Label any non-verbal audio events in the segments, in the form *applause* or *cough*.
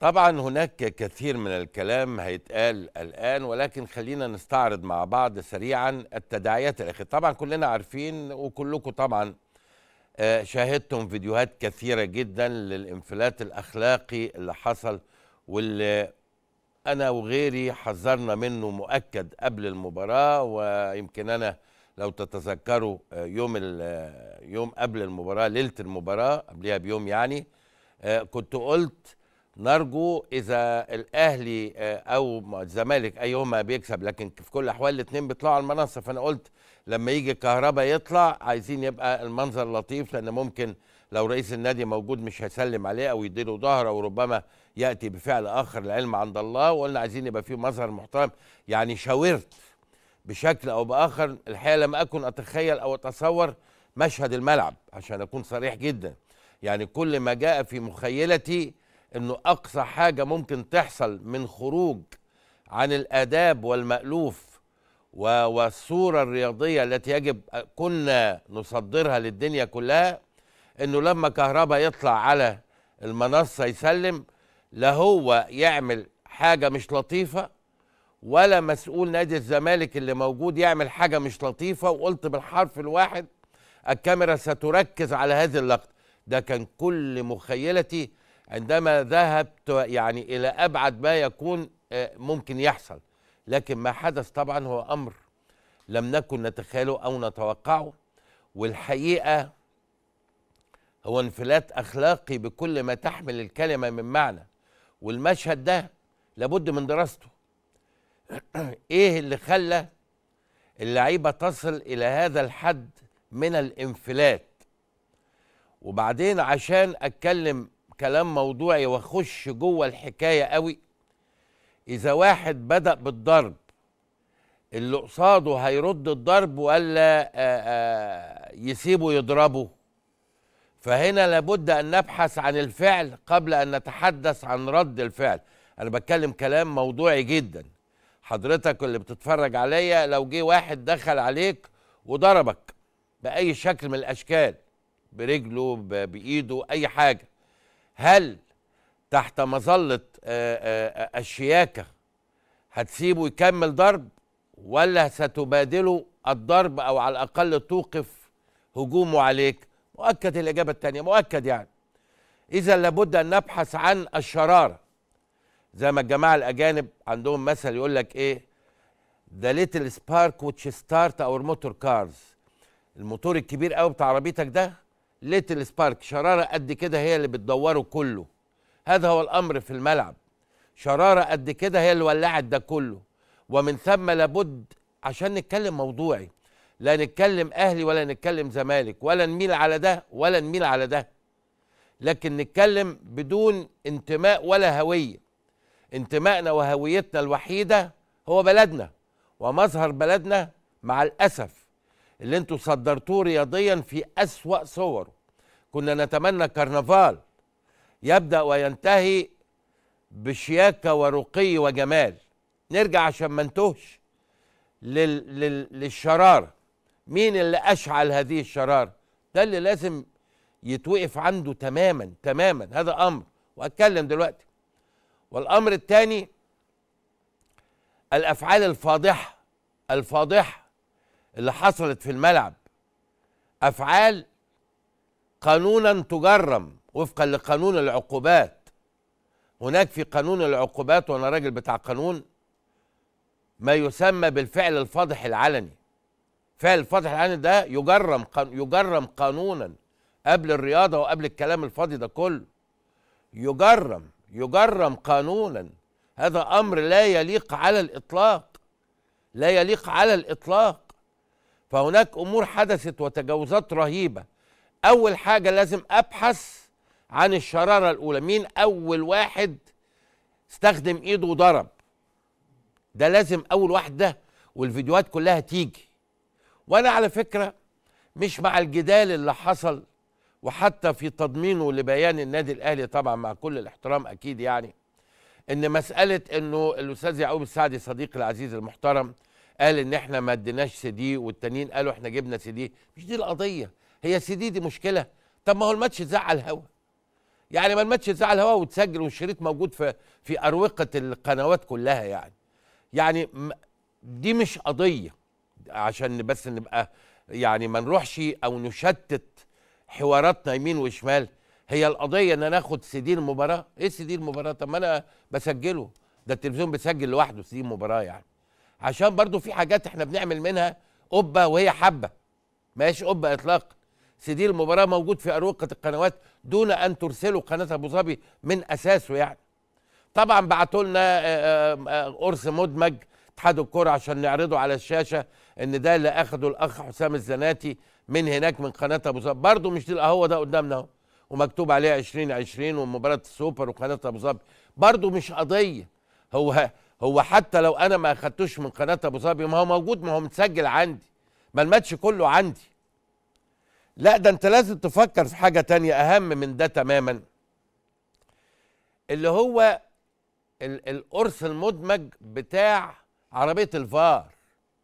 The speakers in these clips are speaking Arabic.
طبعا هناك كثير من الكلام هيتقال الآن ولكن خلينا نستعرض مع بعض سريعا التداعيات الأخيرة طبعا كلنا عارفين وكلكم طبعا آه، شاهدتم فيديوهات كثيرة جدا للانفلات الأخلاقي اللي حصل واللي أنا وغيري حذرنا منه مؤكد قبل المباراة ويمكن أنا لو تتذكروا آه، يوم آه، يوم قبل المباراة ليلة المباراة قبلها بيوم يعني كنت قلت نرجو اذا الاهلي آه، او الزمالك ايهما بيكسب لكن في كل الاحوال الاثنين بيطلعوا على المنصه فانا قلت لما يجي الكهرباء يطلع عايزين يبقى المنظر لطيف لان ممكن لو رئيس النادي موجود مش هيسلم عليه او يديله ظهره وربما ياتي بفعل اخر العلم عند الله وقلنا عايزين يبقى فيه مظهر محترم يعني شاورت بشكل او باخر الحقيقه لم اكن اتخيل او اتصور مشهد الملعب عشان اكون صريح جدا يعني كل ما جاء في مخيلتي انه اقصى حاجه ممكن تحصل من خروج عن الاداب والمالوف والصوره الرياضيه التي يجب كنا نصدرها للدنيا كلها انه لما كهربا يطلع على المنصه يسلم لا هو يعمل حاجه مش لطيفه ولا مسؤول نادي الزمالك اللي موجود يعمل حاجه مش لطيفه وقلت بالحرف الواحد الكاميرا ستركز على هذه اللقطه ده كان كل مخيلتي عندما ذهبت يعني إلى أبعد ما يكون آه، ممكن يحصل لكن ما حدث طبعا هو أمر لم نكن نتخيله أو نتوقعه والحقيقة هو انفلات أخلاقي بكل ما تحمل الكلمة من معنى والمشهد ده لابد من دراسته *clears throat* إيه اللي خلى اللعيبة تصل إلى هذا الحد من الانفلات وبعدين عشان أتكلم كلام موضوعي واخش جوه الحكايه قوي اذا واحد بدا بالضرب اللي قصاده هيرد الضرب ولا آه، آه، يسيبه يضربه فهنا لابد ان نبحث عن الفعل قبل ان نتحدث عن رد الفعل انا بتكلم كلام موضوعي جدا حضرتك اللي بتتفرج عليا لو جه واحد دخل عليك وضربك باي شكل من الاشكال برجله بايده اي حاجه هل تحت مظله آه، آه، آه، الشياكه هتسيبه يكمل ضرب ولا ستبادله الضرب او على الاقل توقف هجومه عليك مؤكد الاجابه الثانيه مؤكد يعني اذا لابد ان نبحث عن الشراره زي ما الجماعه الاجانب عندهم مثل يقول لك ايه ذا ليتل سبارك وتش ستارت اور موتور كارز الموتور الكبير قوي بتاع عربيتك ده ليتل سبارك شراره قد كده هي اللي بتدوره كله هذا هو الامر في الملعب شراره قد كده هي اللي ولعت ده كله ومن ثم لابد عشان نتكلم موضوعي لا نتكلم اهلي ولا نتكلم زمالك ولا نميل على ده ولا نميل على ده لكن نتكلم بدون انتماء ولا هويه انتمائنا وهويتنا الوحيده هو بلدنا ومظهر بلدنا مع الاسف اللي انتوا صدرتوه رياضيا في أسوأ صوره كنا نتمنى كرنفال يبدأ وينتهي بشياكة ورقي وجمال نرجع عشان ما نتهش لل... لل... للشرارة مين اللي أشعل هذه الشرارة ده اللي لازم يتوقف عنده تماما تماما هذا أمر وأتكلم دلوقتي والأمر الثاني الأفعال الفاضحة الفاضحة اللي حصلت في الملعب افعال قانونا تجرم وفقا لقانون العقوبات هناك في قانون العقوبات وانا راجل بتاع قانون ما يسمى بالفعل الفاضح العلني فعل الفاضح العلني ده يجرم يجرم قانونا قبل الرياضه وقبل الكلام الفاضي ده كله يجرم يجرم قانونا هذا امر لا يليق على الاطلاق لا يليق على الاطلاق فهناك امور حدثت وتجاوزات رهيبه اول حاجه لازم ابحث عن الشراره الاولى مين اول واحد استخدم ايده وضرب ده لازم اول واحد ده والفيديوهات كلها تيجي وانا على فكره مش مع الجدال اللي حصل وحتى في تضمينه لبيان النادي الاهلي طبعا مع كل الاحترام اكيد يعني ان مساله انه الاستاذ يعقوب السعدي صديقي العزيز المحترم قال ان احنا ما اديناش سي دي والتانيين قالوا احنا جبنا سي دي مش دي القضيه هي سي دي دي مشكله طب ما هو الماتش اتذاع على الهوا يعني ما الماتش اتذاع على الهوا وتسجل والشريط موجود في في اروقه القنوات كلها يعني يعني دي مش قضيه عشان بس نبقى يعني ما نروحش او نشتت حواراتنا يمين وشمال هي القضيه ان انا اخد سي دي المباراه ايه سي دي المباراه طب ما انا بسجله ده التلفزيون بيسجل لوحده سي دي المباراه يعني عشان برضو في حاجات احنا بنعمل منها قبه وهي حبه ما هيش قبه اطلاقا سيدي المباراه موجود في اروقه القنوات دون ان ترسلوا قناه ابو ظبي من اساسه يعني طبعا بعتوا لنا آه، آه، آه، قرص مدمج اتحاد الكره عشان نعرضه على الشاشه ان ده اللي اخده الاخ حسام الزناتي من هناك من قناه ابو ظبي برضه مش ده هو ده قدامنا اهو ومكتوب عشرين عشرين ومباراه السوبر وقناه ابو ظبي برضه مش قضيه هو هو حتى لو انا ما اخدتوش من قناه ابو ظبي ما هو موجود ما هو متسجل عندي ما الماتش كله عندي لا ده انت لازم تفكر في حاجه تانية اهم من ده تماما اللي هو القرص المدمج بتاع عربيه الفار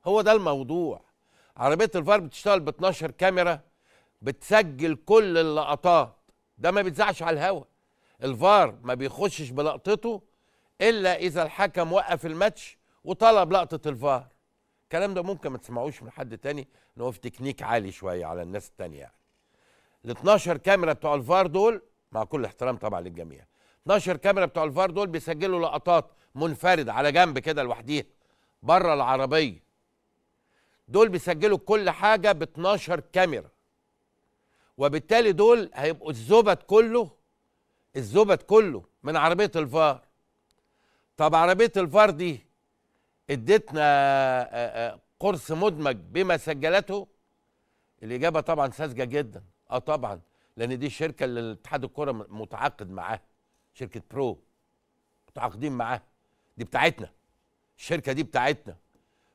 هو ده الموضوع عربيه الفار بتشتغل ب 12 كاميرا بتسجل كل اللقطات ده ما بيتذاعش على الهوا الفار ما بيخشش بلقطته الا اذا الحكم وقف الماتش وطلب لقطه الفار الكلام ده ممكن ما تسمعوش من حد تاني ان هو في تكنيك عالي شويه على الناس التانيه يعني ال 12 كاميرا بتوع الفار دول مع كل احترام طبعا للجميع 12 كاميرا بتوع الفار دول بيسجلوا لقطات منفرد على جنب كده لوحديها بره العربيه دول بيسجلوا كل حاجه ب 12 كاميرا وبالتالي دول هيبقوا الزبد كله الزبد كله من عربيه الفار طب عربيه الفار دي اديتنا آه، آه، آه، قرص مدمج بما سجلته الاجابه طبعا ساذجه جدا اه طبعا لان دي الشركه اللي اتحاد الكره متعاقد معاها شركه برو متعاقدين معاها دي بتاعتنا الشركه دي بتاعتنا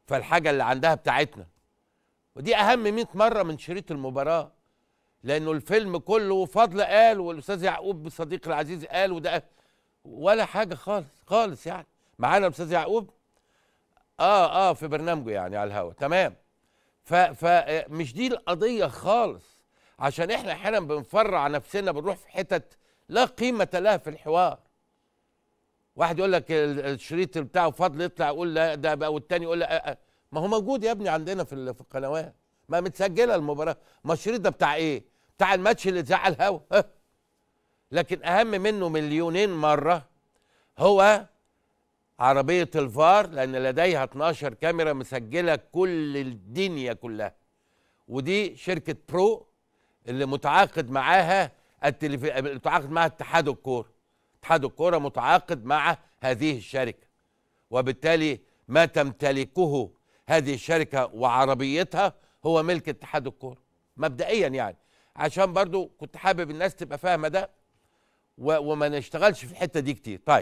فالحاجه اللي عندها بتاعتنا ودي اهم 100 مره من شريط المباراه لانه الفيلم كله وفضل قال والاستاذ يعقوب صديقي العزيز قال وده ولا حاجه خالص خالص يعني معانا الاستاذ يعقوب اه اه في برنامجه يعني على الهوا تمام فمش آه، دي القضيه خالص عشان احنا احيانا بنفرع نفسنا بنروح في حتت لا قيمه لها في الحوار واحد يقول لك الشريط بتاعه فضل يطلع يقول لا ده بقى والتاني يقول لا آه، آه. ما هو موجود يا ابني عندنا في في القنوات ما متسجله المباراه ما الشريط ده بتاع ايه بتاع الماتش اللي اتذاع على الهوا *laughs* لكن اهم منه مليونين مره هو عربيه الفار لان لديها 12 كاميرا مسجله كل الدنيا كلها ودي شركه برو اللي متعاقد معاها التلفي... متعاقد معها اتحاد الكوره اتحاد الكوره متعاقد مع هذه الشركه وبالتالي ما تمتلكه هذه الشركه وعربيتها هو ملك اتحاد الكوره مبدئيا يعني عشان برضو كنت حابب الناس تبقى فاهمه ده وما نشتغلش في الحته دي كتير طيب